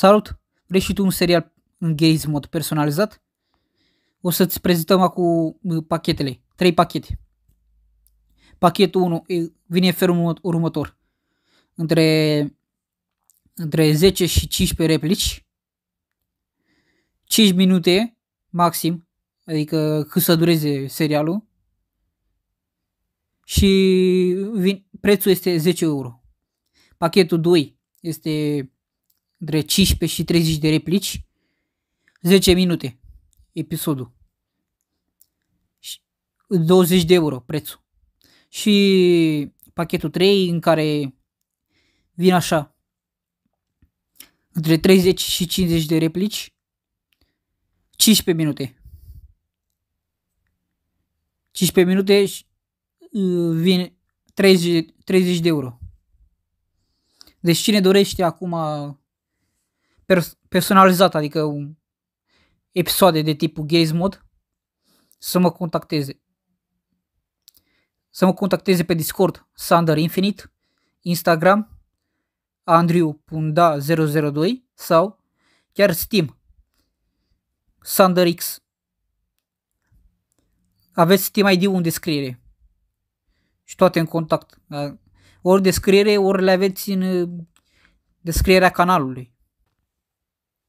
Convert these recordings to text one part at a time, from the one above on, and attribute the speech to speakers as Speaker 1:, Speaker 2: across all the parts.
Speaker 1: Salut! Vrei și tu un serial în gaze mod personalizat? O să-ți prezentăm acum pachetele. Trei pachete. Pachetul 1 vine felul următor. Între, între 10 și 15 replici. 5 minute maxim, adică cât să dureze serialul. Și vin, prețul este 10 euro. Pachetul 2 este între 15 și 30 de replici, 10 minute episodul. 20 de euro prețul. Și pachetul 3 în care vin așa între 30 și 50 de replici, 15 minute. 15 minute și uh, vin 30, 30 de euro. Deci cine dorește acum pers- personalizat, adică un episoade de tipul Gaze Mode, să mă contacteze. Să mă contacteze pe Discord, Sander Infinite, Instagram, andrewda 002 sau chiar Steam, SanderX. Aveți Steam ID în descriere și toate în contact. Ori descriere, ori le aveți în uh, descrierea canalului.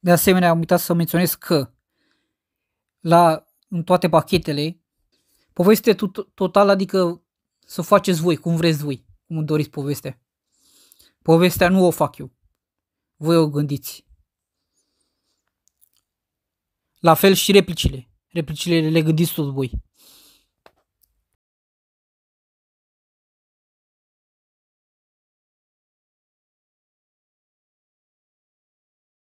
Speaker 1: De asemenea, am uitat să menționez că la, în toate pachetele, poveste totală, adică să faceți voi, cum vreți voi, cum doriți povestea. Povestea nu o fac eu. Voi o gândiți. La fel și replicile. Replicile le gândiți tot voi.